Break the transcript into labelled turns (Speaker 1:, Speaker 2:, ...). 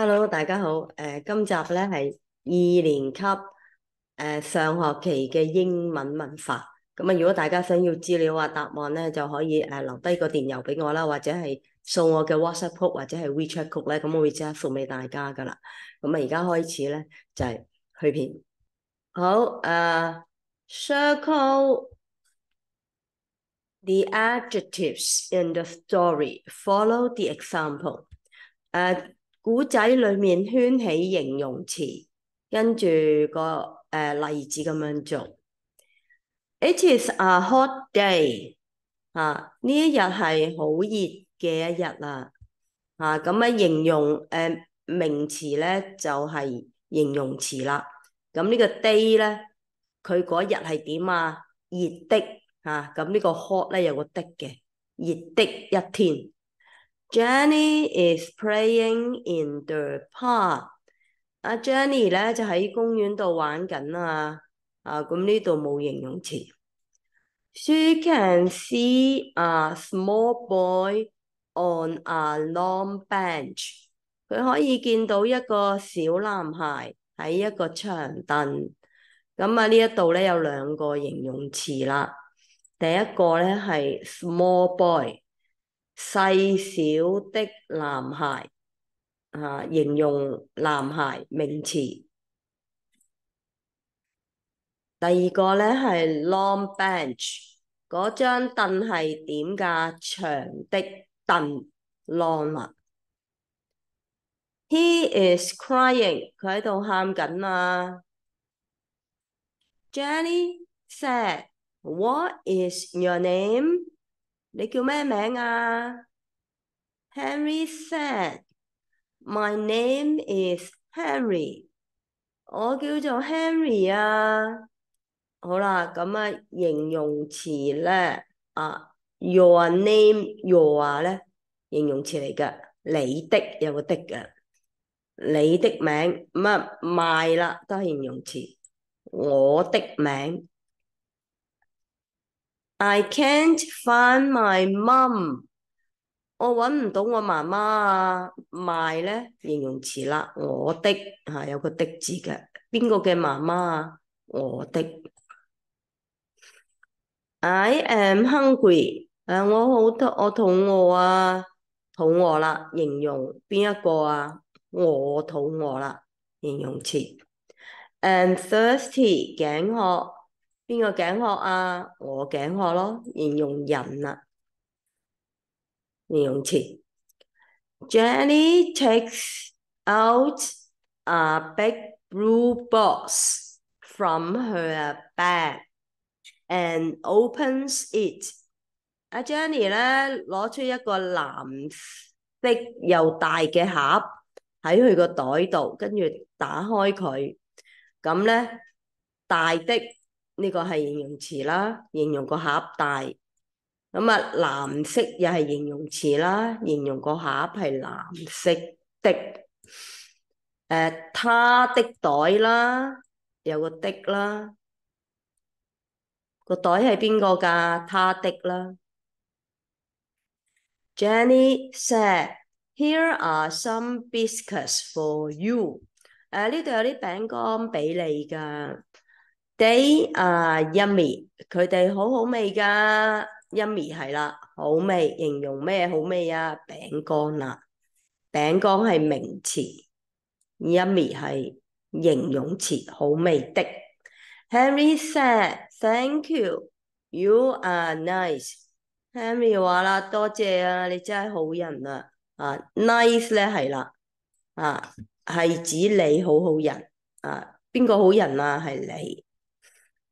Speaker 1: hello，大家好，誒今集咧係二年級誒上學期嘅英文文法。咁啊，如果大家想要資料啊答案咧，就可以誒留低個電郵俾我啦，或者係送我嘅 WhatsApp code 或者係 WeChat c o 咧，咁我會即刻送俾大家噶啦。咁啊，而家開始咧就係去片。好，誒，Circle the adjectives in the story. Follow the example. 诶。古仔裏面圈起形容詞，跟住個誒例子咁樣做。It is a hot day。啊，呢一日係好熱嘅一日啦。啊，咁樣形容誒名詞咧就係形容詞啦。咁呢個 day 咧，佢嗰日係點啊？熱的。啊，咁呢個 hot 咧有個的嘅，熱的一天。Jenny is playing in the park. 阿 Jenny 咧就喺公园度玩紧啊！啊，咁呢度冇形容词。She can see a small boy on a long bench. 佢可以见到一个小男孩喺一个长凳。咁啊，呢一度咧有两个形容词啦。第一个咧系 small boy。细小的男孩，啊，形容男孩名词。第二个咧系 long bench，嗰张凳系点噶？长的凳 long。He is crying，佢喺度喊紧啊！Jenny said，What is your name？你叫咩名啊？Henry said，my name is Henry。我叫做 Henry 啊。好啦，咁啊形容词咧啊，your name your 咧形容词嚟噶，你的有个的噶，你的名乜 my 啦都系形容词，我的名。I can't find my mum，我揾唔到我妈妈啊。My 咧形容词啦，我的吓有个的字嘅，边个嘅妈妈啊？我的。I am hungry，诶我好肚我肚饿啊，肚饿啦形容边一个啊？我肚饿啦形容词。I'm thirsty，颈我。边个颈渴啊？我颈渴咯。形容人啦，形容词。Jenny takes out a big blue box from her bag and opens it。阿 Jenny 咧攞出一个蓝色又大嘅盒喺佢个袋度，跟住打开佢。咁咧，大的。呢个系形容词啦，形容个盒大。咁啊，蓝色又系形容词啦，形容个盒系蓝色的。诶，他的袋啦，有个的啦，个袋系边个噶？他的啦。Jenny said, "Here are some biscuits for you。诶，呢度有啲饼干俾你噶。”，they 啊，yummy，佢哋好好味噶，m y 系啦，好味形容咩好味啊？饼干啦，饼干系名词，m y 系形容词，好味的。Henry s a i d t h a n k you，you are nice。Henry 话啦，多谢啊，你真系好人啊。啊，nice 咧系啦，啊系指你好好人啊，边个好人啊？系你。